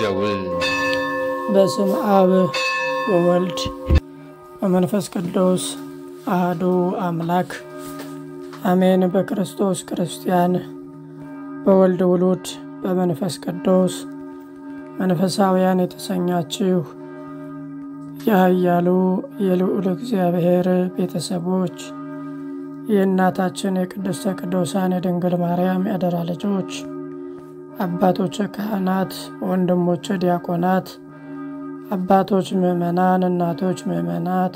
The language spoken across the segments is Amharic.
ደውል። በስም አብ ወወልድ በመንፈስ ቅዱስ አህዱ አምላክ አሜን። በክርስቶስ ክርስቲያን፣ በወልድ ውሉድ፣ በመንፈስ ቅዱስ መንፈሳውያን የተሰኛችሁ የኃያሉ የልዑል እግዚአብሔር ቤተሰቦች የእናታችን የቅድስተ ቅዱሳን የድንግል ማርያም ያደራ ልጆች አባቶች ካህናት፣ ወንድሞች ዲያቆናት፣ አባቶች ምእመናን እናቶች ምእመናት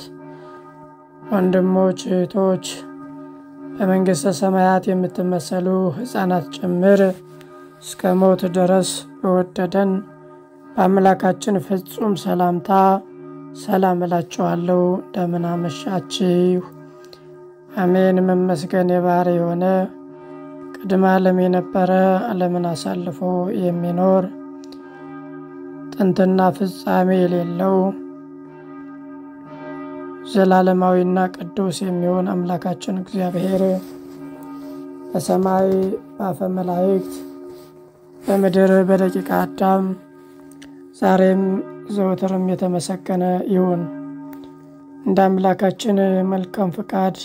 ወንድሞች እህቶች፣ በመንግሥተ ሰማያት የምትመሰሉ ሕፃናት ጭምር እስከ ሞት ድረስ በወደደን በአምላካችን ፍጹም ሰላምታ ሰላም እላችኋለሁ። እንደምን አመሻችሁ። አሜን። መመስገን የባህር የሆነ ቅድመ ዓለም የነበረ ዓለምን አሳልፎ የሚኖር ጥንትና ፍጻሜ የሌለው ዘላለማዊና ቅዱስ የሚሆን አምላካችን እግዚአብሔር በሰማይ በአፈ መላእክት በምድር በደቂቀ አዳም ዛሬም ዘወትርም የተመሰገነ ይሁን። እንደ አምላካችን መልካም ፍቃድ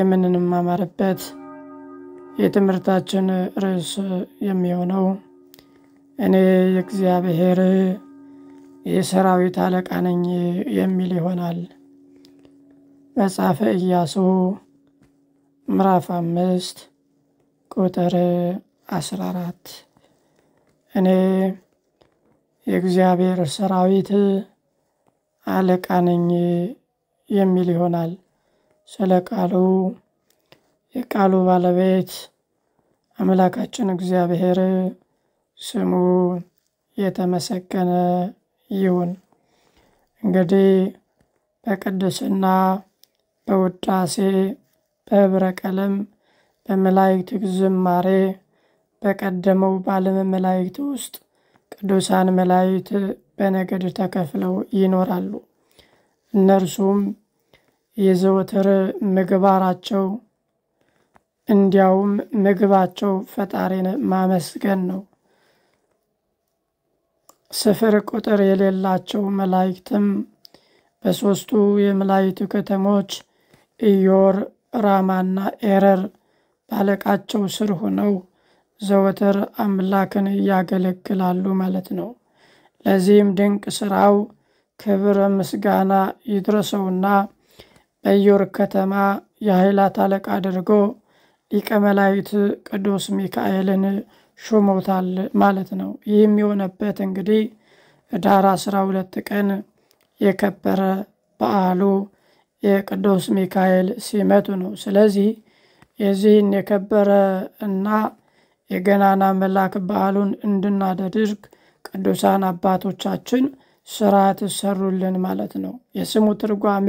የምንማማርበት የትምህርታችን ርዕስ የሚሆነው እኔ የእግዚአብሔር የሰራዊት አለቃ ነኝ የሚል ይሆናል። መጽሐፈ ኢያሱ ምዕራፍ አምስት ቁጥር አስራ አራት እኔ የእግዚአብሔር ሰራዊት አለቃ ነኝ የሚል ይሆናል። ስለ ቃሉ የቃሉ ባለቤት አምላካችን እግዚአብሔር ስሙ የተመሰገነ ይሁን። እንግዲህ በቅድስና በውዳሴ በህብረ ቀለም በመላእክት ዝማሬ በቀደመው በዓለም መላእክት ውስጥ ቅዱሳን መላእክት በነገድ ተከፍለው ይኖራሉ። እነርሱም የዘወትር ምግባራቸው እንዲያውም ምግባቸው ፈጣሪን ማመስገን ነው። ስፍር ቁጥር የሌላቸው መላእክትም በሦስቱ የመላእክቱ ከተሞች ኢዮር፣ ራማና ኤረር ባለቃቸው ስር ሆነው ዘወትር አምላክን እያገለግላሉ ማለት ነው። ለዚህም ድንቅ ስራው ክብረ ምስጋና ይድረሰውና በኢዮር ከተማ የኃይላት አለቃ አድርጎ ሊቀ መላእክት ቅዱስ ሚካኤልን ሹመውታል ማለት ነው። ይህም የሆነበት እንግዲህ ኅዳር ስራ ሁለት ቀን የከበረ በዓሉ የቅዱስ ሚካኤል ሲመቱ ነው። ስለዚህ የዚህን የከበረ እና የገናና መልአክ በዓሉን እንድናደድርግ ቅዱሳን አባቶቻችን ስርዓት ሰሩልን ማለት ነው። የስሙ ትርጓሜ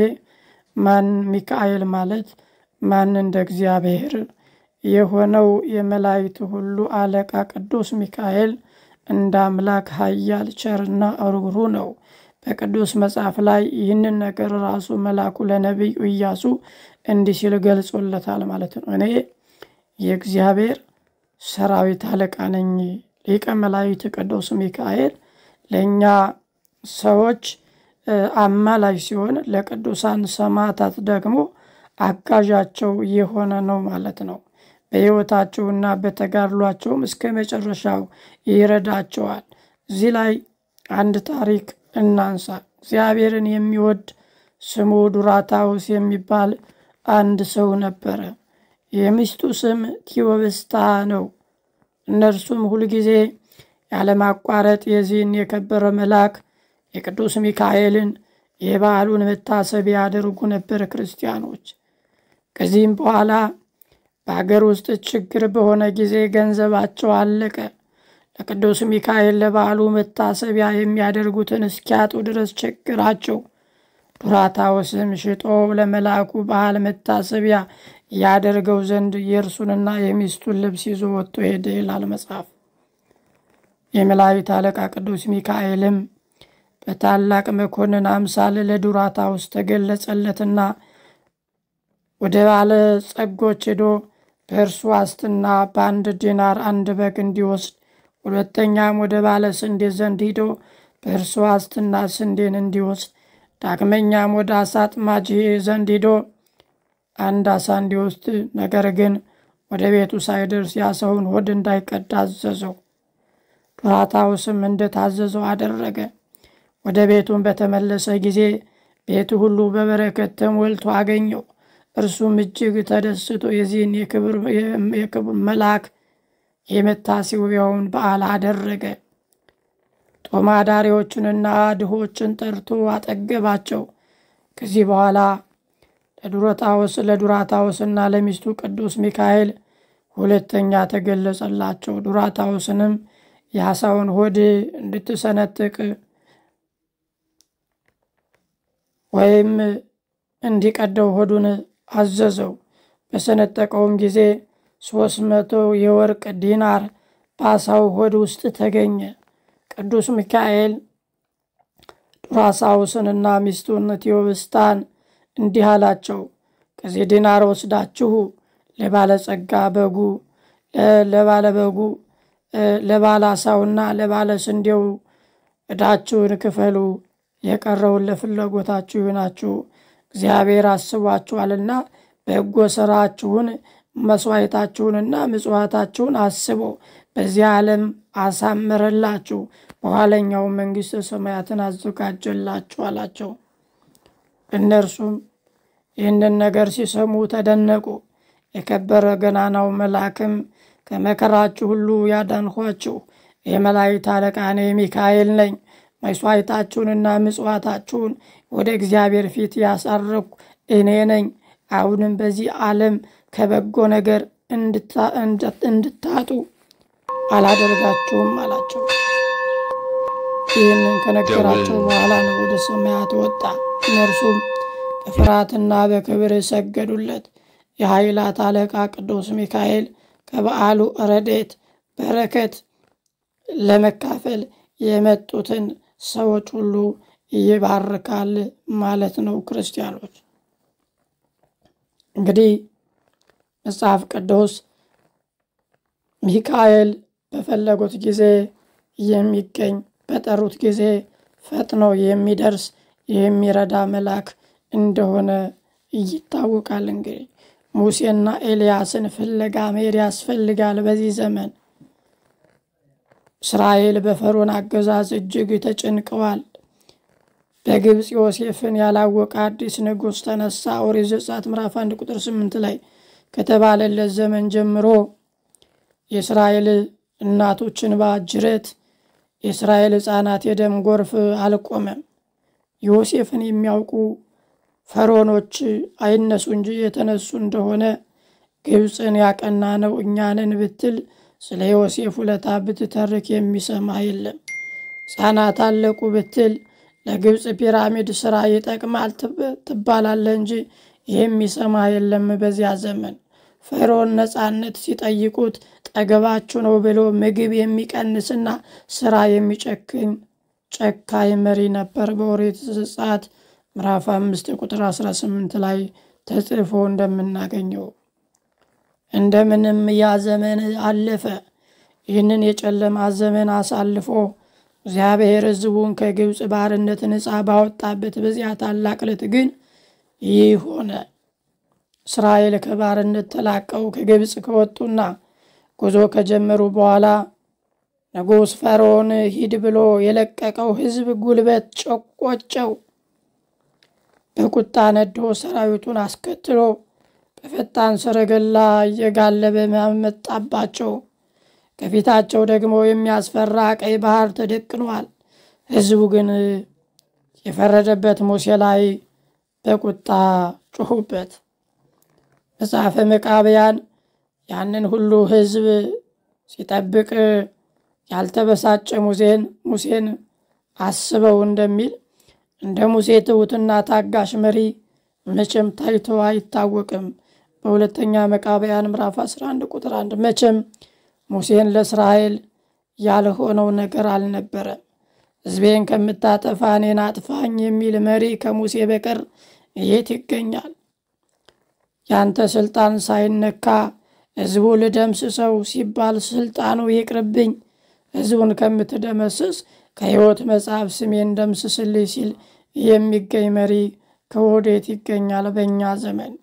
ማን ሚካኤል ማለት ማን እንደ እግዚአብሔር የሆነው የመላእክት ሁሉ አለቃ ቅዱስ ሚካኤል እንደ አምላክ ኃያል ቸርና ርኅሩኅ ነው። በቅዱስ መጽሐፍ ላይ ይህንን ነገር ራሱ መልአኩ ለነቢዩ ኢያሱ እንዲህ ሲል ገልጾለታል ማለት ነው። እኔ የእግዚአብሔር ሰራዊት አለቃ ነኝ። ሊቀ መላእክት ቅዱስ ሚካኤል ለእኛ ሰዎች አማላጅ ሲሆን፣ ለቅዱሳን ሰማዕታት ደግሞ አጋዣቸው የሆነ ነው ማለት ነው። በሕይወታቸውና በተጋድሏቸውም እስከ መጨረሻው ይረዳቸዋል። እዚህ ላይ አንድ ታሪክ እናንሳ። እግዚአብሔርን የሚወድ ስሙ ዱራታውስ የሚባል አንድ ሰው ነበረ። የሚስቱ ስም ቲዮብስታ ነው። እነርሱም ሁልጊዜ ያለማቋረጥ የዚህን የከበረ መልአክ የቅዱስ ሚካኤልን የበዓሉን መታሰቢያ ያደርጉ ነበር ክርስቲያኖች። ከዚህም በኋላ በአገር ውስጥ ችግር በሆነ ጊዜ ገንዘባቸው አለቀ። ለቅዱስ ሚካኤል ለበዓሉ መታሰቢያ የሚያደርጉትን እስኪያጡ ድረስ ቸግራቸው። ዱራታውስም ሽጦ ለመልአኩ በዓል መታሰቢያ ያደርገው ዘንድ የእርሱንና የሚስቱን ልብስ ይዞ ወጥቶ ሄደ ይላል መጽሐፍ። የመላእክት አለቃ ቅዱስ ሚካኤልም በታላቅ መኮንን አምሳል ለዱራታውስ ተገለጸለትና ወደ ባለ ጸጎች ሄዶ በእርሱ ዋስትና በአንድ ዲናር አንድ በግ እንዲወስድ፣ ሁለተኛም ወደ ባለ ስንዴ ዘንድ ሂዶ በእርሱ ዋስትና ስንዴን እንዲወስድ፣ ዳግመኛም ወደ አሳ አጥማጅ ዘንድ ሂዶ አንድ አሳ እንዲወስድ፣ ነገር ግን ወደ ቤቱ ሳይደርስ ያሰውን ሆድ እንዳይቀዳ አዘዘው። ዶራታውስም እንደታዘዘው አደረገ። ወደ ቤቱን በተመለሰ ጊዜ ቤቱ ሁሉ በበረከት ተሞልቶ አገኘው። እርሱም እጅግ ተደስቶ የዚህን የክብር መልአክ የመታሰቢያውን በዓል አደረገ። ጦማዳሪዎችንና ድሆችን ጠርቶ አጠገባቸው። ከዚህ በኋላ ለዱራታዎስ ለዱራታዎስና ለሚስቱ ቅዱስ ሚካኤል ሁለተኛ ተገለጸላቸው። ዱራታውስንም የአሳውን ሆድ እንድትሰነጥቅ ወይም እንዲቀደው ሆዱን አዘዘው። በሰነጠቀውም ጊዜ ሦስት መቶ የወርቅ ዲናር በአሳው ሆድ ውስጥ ተገኘ። ቅዱስ ሚካኤል ዱራሳውስንና ሚስቱን ቴዎብስታን እንዲህ አላቸው፣ ከዚህ ዲናር ወስዳችሁ ለባለጸጋ በጉ ለባለ በጉ ለባለ አሳውና ለባለ ስንዴው እዳችሁን ክፈሉ፣ የቀረውን ለፍላጎታችሁ ይሁናችሁ። እግዚአብሔር አስቧችኋልና በጎ ሥራችሁን መሥዋዕታችሁንና ምጽዋታችሁን አስቦ በዚህ ዓለም አሳምርላችሁ በኋለኛው መንግሥተ ሰማያትን አዘጋጀላችሁ አላቸው። እነርሱም ይህንን ነገር ሲሰሙ ተደነቁ። የከበረ ገናናው መልአክም ከመከራችሁ ሁሉ ያዳንኋችሁ የመላእክት አለቃ እኔ ሚካኤል ነኝ መስዋዕታችሁንና ምጽዋታችሁን ወደ እግዚአብሔር ፊት ያሳረኩ እኔ ነኝ። አሁንም በዚህ ዓለም ከበጎ ነገር እንድታጡ አላደርጋችሁም አላቸው። ይህንን ከነገራቸው በኋላ ነው ወደ ሰማያት ወጣ። እነርሱም በፍርሃትና በክብር ሰገዱለት። የኃይላት አለቃ ቅዱስ ሚካኤል ከበዓሉ ረድኤት በረከት ለመካፈል የመጡትን ሰዎች ሁሉ ይባርካል ማለት ነው። ክርስቲያኖች እንግዲህ መጽሐፍ ቅዱስ ሚካኤል በፈለጉት ጊዜ የሚገኝ በጠሩት ጊዜ ፈጥኖ የሚደርስ የሚረዳ መልአክ እንደሆነ ይታወቃል። እንግዲህ ሙሴና ኤልያስን ፍለጋ መሄድ ያስፈልጋል። በዚህ ዘመን እስራኤል በፈርዖን አገዛዝ እጅግ ተጨንቀዋል። በግብፅ ዮሴፍን ያላወቀ አዲስ ንጉሥ ተነሳ። ኦሪት ዘጸአት ምዕራፍ 1 ቁጥር 8 ላይ ከተባለለት ዘመን ጀምሮ የእስራኤል እናቶችን በአጅረት የእስራኤል ሕፃናት የደም ጎርፍ አልቆመም። ዮሴፍን የሚያውቁ ፈርዖኖች አይነሱ እንጂ የተነሱ እንደሆነ ግብፅን ያቀና ነው እኛንን ብትል ስለ ዮሴፍ ውለታ ብትተርክ የሚሰማ የለም። ሕፃናት አለቁ ብትል ለግብፅ ፒራሚድ ሥራ ይጠቅማል ትባላለ እንጂ የሚሰማ የለም። በዚያ ዘመን ፈርዖን ነፃነት ሲጠይቁት ጠገባችሁ ነው ብሎ ምግብ የሚቀንስና ሥራ የሚጨክን ጨካኝ መሪ ነበር። በኦሪት ዘጸአት ምዕራፍ 5 ቁጥር 18 ላይ ተጽፎ እንደምናገኘው እንደምንም ያ ዘመን አለፈ። ይህንን የጨለማ ዘመን አሳልፎ እግዚአብሔር ሕዝቡን ከግብፅ ባርነት ነፃ ባወጣበት በዚያ ታላቅ ዕለት ግን ይህ ሆነ። እስራኤል ከባርነት ተላቀው ከግብፅ ከወጡና ጉዞ ከጀመሩ በኋላ ንጉሥ ፈርዖን ሂድ ብሎ የለቀቀው ሕዝብ ጉልበት ጨቆጨው። በቁጣ ነዶ ሰራዊቱን አስከትሎ በፈጣን ሰረገላ እየጋለበ መጣባቸው። ከፊታቸው ደግሞ የሚያስፈራ ቀይ ባህር ተደቅኗል። ሕዝቡ ግን የፈረደበት ሙሴ ላይ በቁጣ ጩሁበት። መጽሐፈ መቃብያን ያንን ሁሉ ሕዝብ ሲጠብቅ ያልተበሳጨ ሙሴን ሙሴን አስበው እንደሚል እንደ ሙሴ ትሑትና ታጋሽ መሪ መቼም ታይቶ አይታወቅም። በሁለተኛ መቃብያን ምዕራፍ 11 ቁጥር 1 መቼም ሙሴን ለእስራኤል ያልሆነው ነገር አልነበረም። ሕዝቤን ከምታጠፋ እኔን አጥፋኝ የሚል መሪ ከሙሴ በቀር የት ይገኛል? ያንተ ስልጣን ሳይነካ ሕዝቡ ልደምስሰው ሲባል ስልጣኑ ይቅርብኝ፣ ሕዝቡን ከምትደመስስ ከሕይወት መጽሐፍ ስሜን ደምስስልኝ ሲል የሚገኝ መሪ ከወዴት ይገኛል በእኛ ዘመን?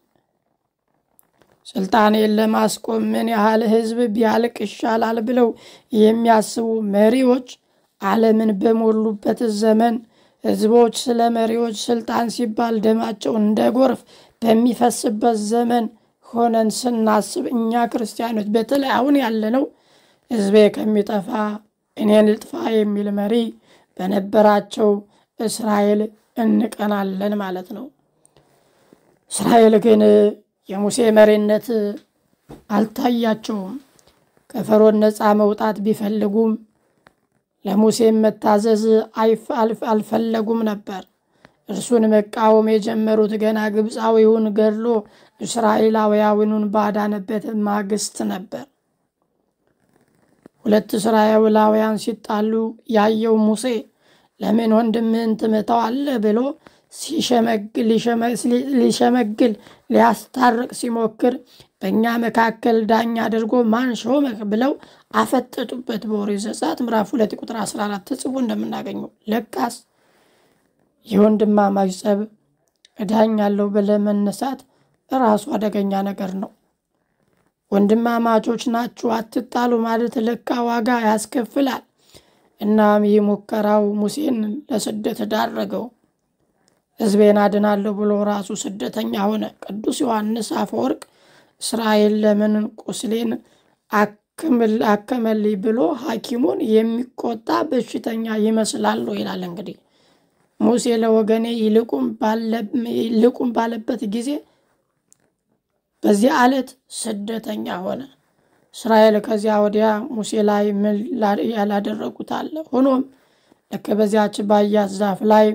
ስልጣኔን ለማስቆም ምን ያህል ህዝብ ቢያልቅ ይሻላል ብለው የሚያስቡ መሪዎች ዓለምን በሞሉበት ዘመን ህዝቦች ስለ መሪዎች ስልጣን ሲባል ደማቸው እንደ ጎርፍ በሚፈስበት ዘመን ሆነን ስናስብ እኛ ክርስቲያኖች በተለይ አሁን ያለነው ህዝቤ ከሚጠፋ እኔን ልጥፋ የሚል መሪ በነበራቸው እስራኤል እንቀናለን ማለት ነው። እስራኤል ግን የሙሴ መሪነት አልታያቸውም። ከፈርዖን ነፃ መውጣት ቢፈልጉም ለሙሴም መታዘዝ አልፈለጉም ነበር። እርሱን መቃወም የጀመሩት ገና ግብፃዊውን ገድሎ እስራኤላውያኑን ባዳነበት ማግስት ነበር። ሁለት እስራኤላውያን ሲጣሉ ያየው ሙሴ ለምን ወንድምህን ትመታዋለህ ብሎ ሲሸመግል ሊሸመግል ሊያስታርቅ ሲሞክር በእኛ መካከል ዳኛ አድርጎ ማን ሾመህ ብለው አፈጠጡበት። በኦሪት ዘጸአት ምዕራፍ ሁለት ቁጥር 14 ጽፎ እንደምናገኘው ለካስ የወንድማማች ጸብ እዳኛለሁ ብለህ መነሳት ራሱ አደገኛ ነገር ነው። ወንድማማቾች ናችሁ አትጣሉ ማለት ለካ ዋጋ ያስከፍላል። እናም ይህ ሙከራው ሙሴን ለስደት ዳረገው። ሕዝቤን አድናለሁ ብሎ ራሱ ስደተኛ ሆነ። ቅዱስ ዮሐንስ አፈወርቅ እስራኤል ለምን ቁስሌን አከመልኝ ብሎ ሐኪሙን የሚቆጣ በሽተኛ ይመስላሉ ይላል። እንግዲህ ሙሴ ለወገኔ ይልቁም ባለበት ጊዜ በዚህ አለት ስደተኛ ሆነ። እስራኤል ከዚያ ወዲያ ሙሴ ላይ ምን ያላደረጉት አለ። ሆኖም ልክ በዚያች ባያት ዛፍ ላይ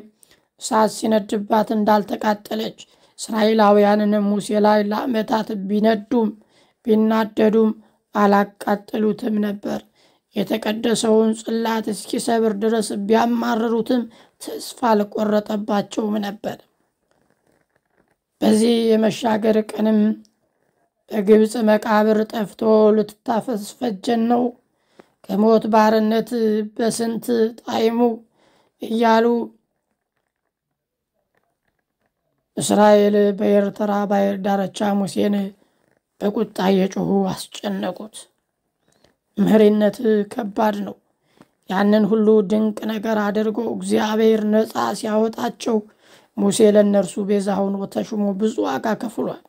እሳት ሲነድባት እንዳልተቃጠለች እስራኤላውያንንም ሙሴ ላይ ለዓመታት ቢነዱም ቢናደዱም አላቃጠሉትም ነበር። የተቀደሰውን ጽላት እስኪሰብር ድረስ ቢያማርሩትም ተስፋ አልቆረጠባቸውም ነበር። በዚህ የመሻገር ቀንም በግብፅ መቃብር ጠፍቶ ልትታፈስፈጀን ነው ከሞት ባርነት በስንት ጣይሙ እያሉ እስራኤል በኤርትራ ባሕር ዳርቻ ሙሴን በቁጣ የጮኹ አስጨነቁት። መሪነት ከባድ ነው። ያንን ሁሉ ድንቅ ነገር አድርጎ እግዚአብሔር ነፃ ሲያወጣቸው ሙሴ ለእነርሱ ቤዛ ሆኖ ተሾሞ ብዙ ዋጋ ከፍሏል።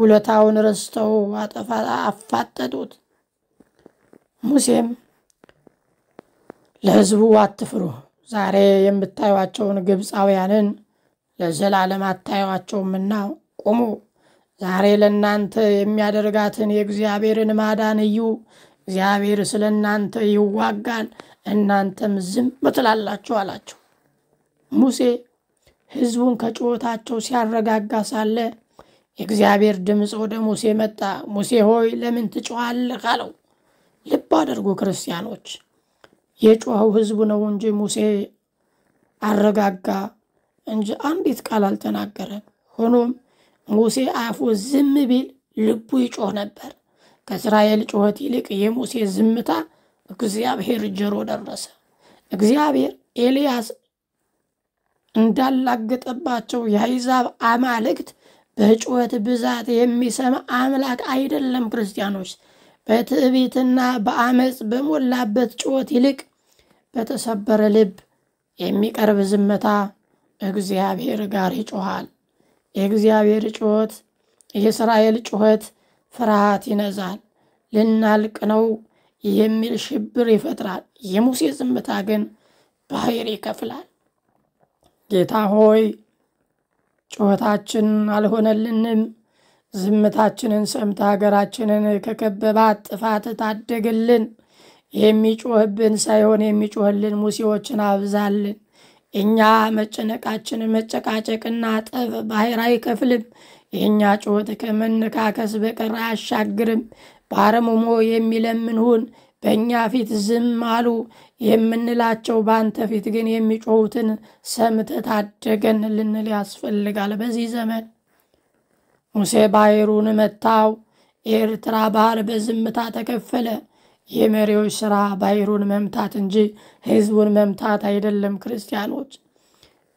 ውለታውን ረስተው አፋጠጡት። ሙሴም ለሕዝቡ አትፍሩ፣ ዛሬ የምታዩቸውን ግብፃውያንን ለዘላለም አታዩአቸውምና ቁሙ፣ ዛሬ ለእናንተ የሚያደርጋትን የእግዚአብሔርን ማዳን እዩ። እግዚአብሔር ስለ እናንተ ይዋጋል፣ እናንተም ዝም ትላላችሁ አላቸው። ሙሴ ሕዝቡን ከጩኸታቸው ሲያረጋጋ ሳለ የእግዚአብሔር ድምፅ ወደ ሙሴ መጣ። ሙሴ ሆይ ለምን ትጮኻለህ? አለው። ልብ አድርጉ ክርስቲያኖች፣ የጮኸው ሕዝቡ ነው እንጂ ሙሴ አረጋጋ እንጂ አንዲት ቃል አልተናገረም። ሆኖም ሙሴ አፉ ዝም ቢል ልቡ ይጮህ ነበር። ከእስራኤል ጩኸት ይልቅ የሙሴ ዝምታ እግዚአብሔር ጆሮ ደረሰ። እግዚአብሔር ኤልያስ እንዳላገጠባቸው የአሕዛብ አማልክት በጩኸት ብዛት የሚሰማ አምላክ አይደለም። ክርስቲያኖች በትዕቢትና በአመፅ በሞላበት ጩኸት ይልቅ በተሰበረ ልብ የሚቀርብ ዝምታ እግዚአብሔር ጋር ይጮኋል የእግዚአብሔር ጩኸት የእስራኤል ጩኸት ፍርሃት ይነዛል። ልናልቅ ነው የሚል ሽብር ይፈጥራል። የሙሴ ዝምታ ግን ባህር ይከፍላል። ጌታ ሆይ ጩኸታችን አልሆነልንም። ዝምታችንን ሰምተ ሀገራችንን ከከበባት ጥፋት ታደግልን። የሚጮህብን ሳይሆን የሚጮህልን ሙሴዎችን አብዛልን። እኛ መጨነቃችንን መጨቃጨቅና ጠብ ባህር አይከፍልም። የእኛ ጩኸት ከመነካከስ በቀር አያሻግርም። ባረሙሞ የሚለምንሁን በእኛ ፊት ዝም አሉ የምንላቸው በአንተ ፊት ግን የሚጮሁትን ሰምተ ታደገን ልንል ያስፈልጋል። በዚህ ዘመን ሙሴ ባህሩን መታው፣ የኤርትራ ባህር በዝምታ ተከፈለ። የመሪዎች ሥራ ባይሩን መምታት እንጂ ሕዝቡን መምታት አይደለም። ክርስቲያኖች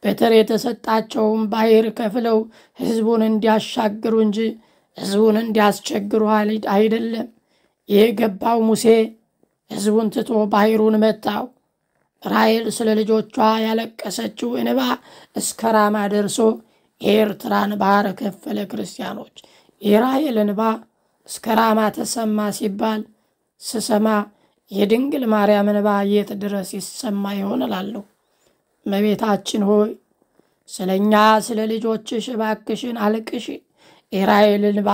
በትር የተሰጣቸውም ባይር ከፍለው ሕዝቡን እንዲያሻግሩ እንጂ ሕዝቡን እንዲያስቸግሩ አይደለም። የገባው ሙሴ ሕዝቡን ትቶ ባይሩን መታው። ራሔል ስለ ልጆቿ ያለቀሰችው እንባ እስከ ራማ ደርሶ የኤርትራን ባህር ከፈለ። ክርስቲያኖች የራሔል እንባ እስከ ራማ ተሰማ ሲባል ስሰማ የድንግል ማርያም እንባ የት ድረስ ይሰማ ይሆን እላለሁ። እመቤታችን ሆይ ስለ እኛ ስለ ልጆችሽ እባክሽን አልቅሽ። የራሔል እንባ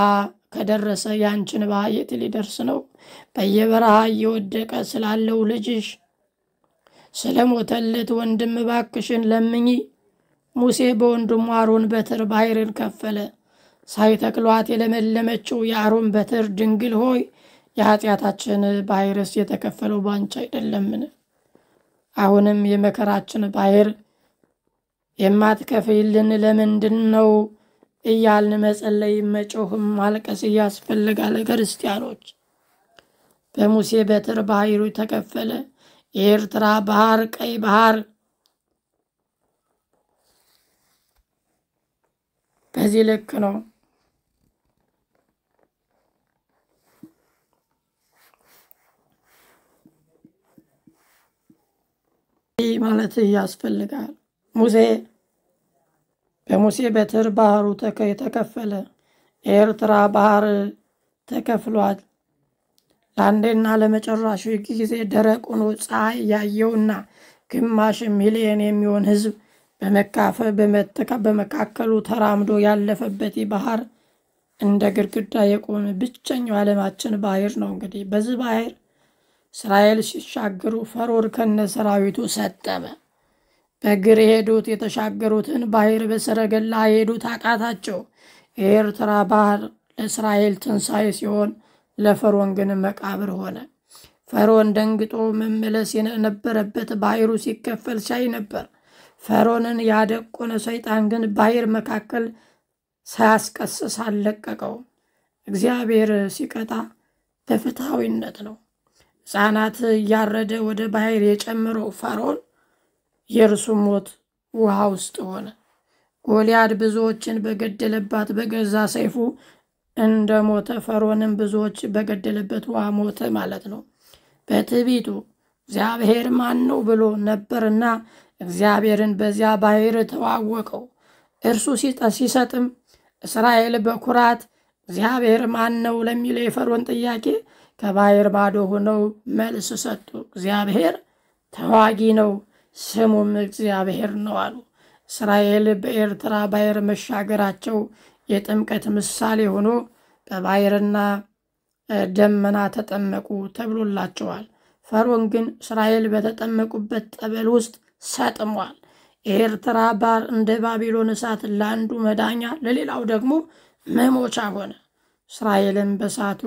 ከደረሰ ያንቺ እንባ የት ሊደርስ ነው? በየበረሃ እየወደቀ ስላለው ልጅሽ ስለ ሞተለት ወንድም እባክሽን ለምኚ። ሙሴ በወንድሙ አሮን በትር ባሕርን ከፈለ። ሳይተክሏት የለመለመችው የአሮን በትር ድንግል ሆይ የኃጢአታችን ባሕርስ የተከፈለው ባንቺ አይደለምን? አሁንም የመከራችን ባሕር የማትከፍይልን ለምንድን ነው እያልን መጸለይ፣ መጮህም፣ ማልቀስ እያስፈልጋል። ክርስቲያኖች በሙሴ በትር ባሕሩ ተከፈለ። የኤርትራ ባህር፣ ቀይ ባህር በዚህ ልክ ነው። ማለት ያስፈልጋል። ሙሴ በሙሴ በትር ባህሩ የተከፈለ የኤርትራ ባህር ተከፍሏል። ለአንዴና ለመጨረሻ ጊዜ ደረቅ ሆኖ ፀሐይ ያየውና ግማሽ ሚሊየን የሚሆን በመካፈ በመካከሉ ተራምዶ ያለፈበት ባህር እንደ ግድግዳ የቆመ ብቸኛው ዓለማችን ባህር ነው። እንግዲህ በዚህ ባህር እስራኤል ሲሻገሩ ፈሮር ከነ ሰራዊቱ ሰጠመ። በእግር የሄዱት የተሻገሩትን ባህር በሰረገላ የሄዱት አቃታቸው። የኤርትራ ባህር ለእስራኤል ትንሣኤ ሲሆን ለፈሮን ግን መቃብር ሆነ። ፈሮን ደንግጦ መመለስ የነበረበት ባሕሩ ሲከፈል ሲያይ ነበር። ፈሮንን ያደቆነ ሰይጣን ግን ባህር መካከል ሳያስቀስስ አልለቀቀውም። እግዚአብሔር ሲቀጣ በፍትሐዊነት ነው። ሕፃናት እያረደ ወደ ባሕር የጨመረው ፋርዖን የእርሱ ሞት ውሃ ውስጥ ሆነ። ጎልያድ ብዙዎችን በገደለባት በገዛ ሰይፉ እንደ ሞተ ፈርዖንም ብዙዎች በገደለበት ውሃ ሞተ ማለት ነው። በትዕቢቱ እግዚአብሔር ማን ነው ብሎ ነበርና እግዚአብሔርን በዚያ ባሕር ተዋወቀው። እርሱ ሲሰጥም እስራኤል በኩራት እግዚአብሔር ማን ነው ለሚለው የፈርዖን ጥያቄ ከባሕር ባዶ ሆነው መልስ ሰጡ። እግዚአብሔር ተዋጊ ነው፣ ስሙም እግዚአብሔር ነው አሉ። እስራኤል በኤርትራ ባይር መሻገራቸው የጥምቀት ምሳሌ ሆኖ በባሕርና ደመና ተጠመቁ ተብሎላቸዋል። ፈርዖን ግን እስራኤል በተጠመቁበት ጠበል ውስጥ ሰጥሟል። የኤርትራ ባር እንደ ባቢሎን እሳት ለአንዱ መዳኛ፣ ለሌላው ደግሞ መሞቻ ሆነ። እስራኤልን በእሳቱ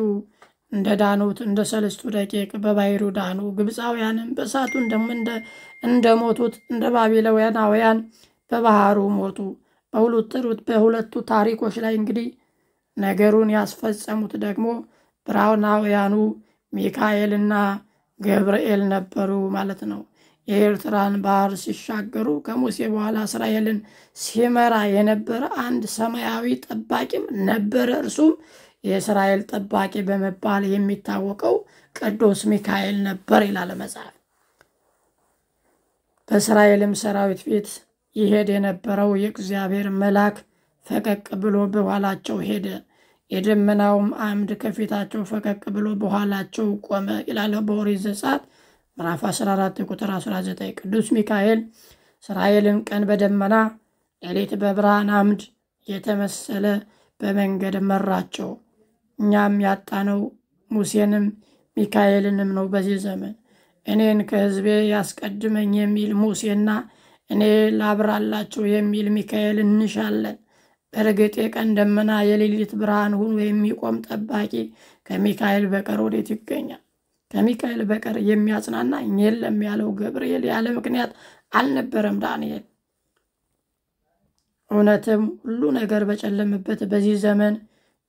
እንደ ዳኑት እንደ ሰለስቱ ደቂቅ በባይሩ ዳኑ። ግብፃውያንም በእሳቱ እንደ ሞቱት እንደ ባቢሎናውያን በባሕሩ ሞቱ። በሁለቱ ታሪኮች ላይ እንግዲህ ነገሩን ያስፈጸሙት ደግሞ ብራውናውያኑ ሚካኤልና ገብርኤል ነበሩ ማለት ነው። የኤርትራን ባህር ሲሻገሩ ከሙሴ በኋላ እስራኤልን ሲመራ የነበረ አንድ ሰማያዊ ጠባቂም ነበረ። እርሱም የእስራኤል ጠባቂ በመባል የሚታወቀው ቅዱስ ሚካኤል ነበር ይላል መጽሐፍ። በእስራኤልም ሰራዊት ፊት ይሄድ የነበረው የእግዚአብሔር መልአክ ፈቀቅ ብሎ በኋላቸው ሄደ፣ የደመናውም አምድ ከፊታቸው ፈቀቅ ብሎ በኋላቸው ቆመ ይላለ በኦሪት ዘጸአት ምዕራፍ 14 ቁጥር 19። ቅዱስ ሚካኤል እስራኤልን ቀን በደመና ሌሊት በብርሃን አምድ የተመሰለ በመንገድ መራቸው። እኛም ያጣነው ሙሴንም ሚካኤልንም ነው። በዚህ ዘመን እኔን ከሕዝቤ ያስቀድመኝ የሚል ሙሴና እኔ ላብራላችሁ የሚል ሚካኤል እንሻለን። በእርግጥ የቀን ደመና የሌሊት ብርሃን ሁኖ የሚቆም ጠባቂ ከሚካኤል በቀር ወዴት ይገኛል? ከሚካኤል በቀር የሚያጽናናኝ የለም ያለው ገብርኤል ያለ ምክንያት አልነበረም ዳንኤል። እውነትም ሁሉ ነገር በጨለመበት በዚህ ዘመን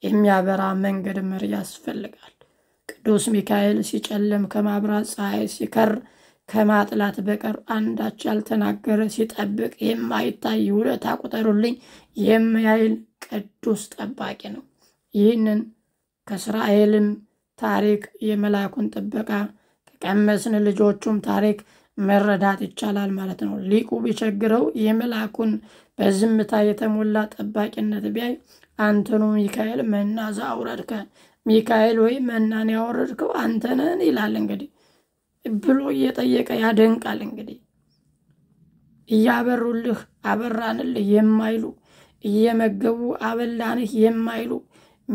የሚያበራ መንገድ መሪ ያስፈልጋል። ቅዱስ ሚካኤል ሲጨልም ከማብራት ፀሐይ ሲከር ከማጥላት በቀር አንዳች ያልተናገረ ሲጠብቅ የማይታይ ውለታ ቁጠሩልኝ የሚያይል ቅዱስ ጠባቂ ነው። ይህንን ከእስራኤልም ታሪክ የመላኩን ጥበቃ ከቀመስን ልጆቹም ታሪክ መረዳት ይቻላል ማለት ነው። ሊቁ ቢቸግረው የመላኩን በዝምታ የተሞላ ጠባቂነት ቢያይ አንተኑ ሚካኤል መናዛ አውረድከ ሚካኤል ወይ መናን ያወረድከው አንተነን ይላል እንግዲህ ብሎ እየጠየቀ ያደንቃል። እንግዲህ እያበሩልህ አበራንልህ የማይሉ እየመገቡ አበላንህ የማይሉ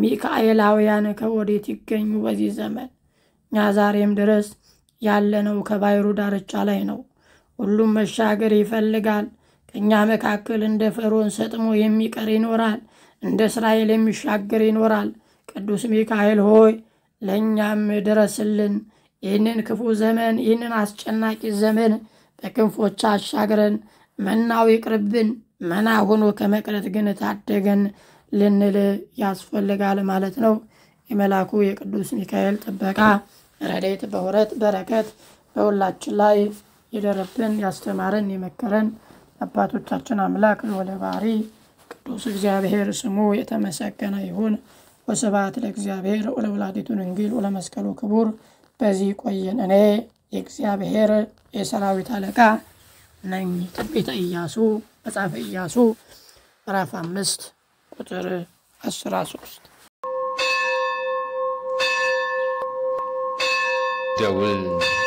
ሚካኤላውያን ከወዴት ይገኙ በዚህ ዘመን? እኛ ዛሬም ድረስ ያለነው ከባይሩ ዳርቻ ላይ ነው። ሁሉም መሻገር ይፈልጋል። ከእኛ መካከል እንደ ፈርዖን ሰጥሞ የሚቀር ይኖራል። እንደ እስራኤል የሚሻገር ይኖራል። ቅዱስ ሚካኤል ሆይ ለእኛም ድረስልን። ይህንን ክፉ ዘመን፣ ይህንን አስጨናቂ ዘመን በክንፎች አሻግረን መናው ይቅርብን፣ መና ሆኖ ከመቅረት ግን ታደገን ልንል ያስፈልጋል ማለት ነው። የመላኩ የቅዱስ ሚካኤል ጥበቃ ረዴት በሁረት በረከት በሁላችን ላይ ይደረብን። ያስተማረን የመከረን አባቶቻችን አምላክ ወለባሪ ባህሪ ቅዱስ እግዚአብሔር ስሙ የተመሰገነ ይሁን። ወስብሐት ለእግዚአብሔር ወለወላዲቱ ድንግል ወለመስቀሉ ክቡር። በዚህ ቆየን። እኔ የእግዚአብሔር የሰራዊት አለቃ ነኝ። ትንቢተ ኢያሱ መጽሐፈ ኢያሱ ምዕራፍ አምስት ቁጥር አስራ ሶስት ደውል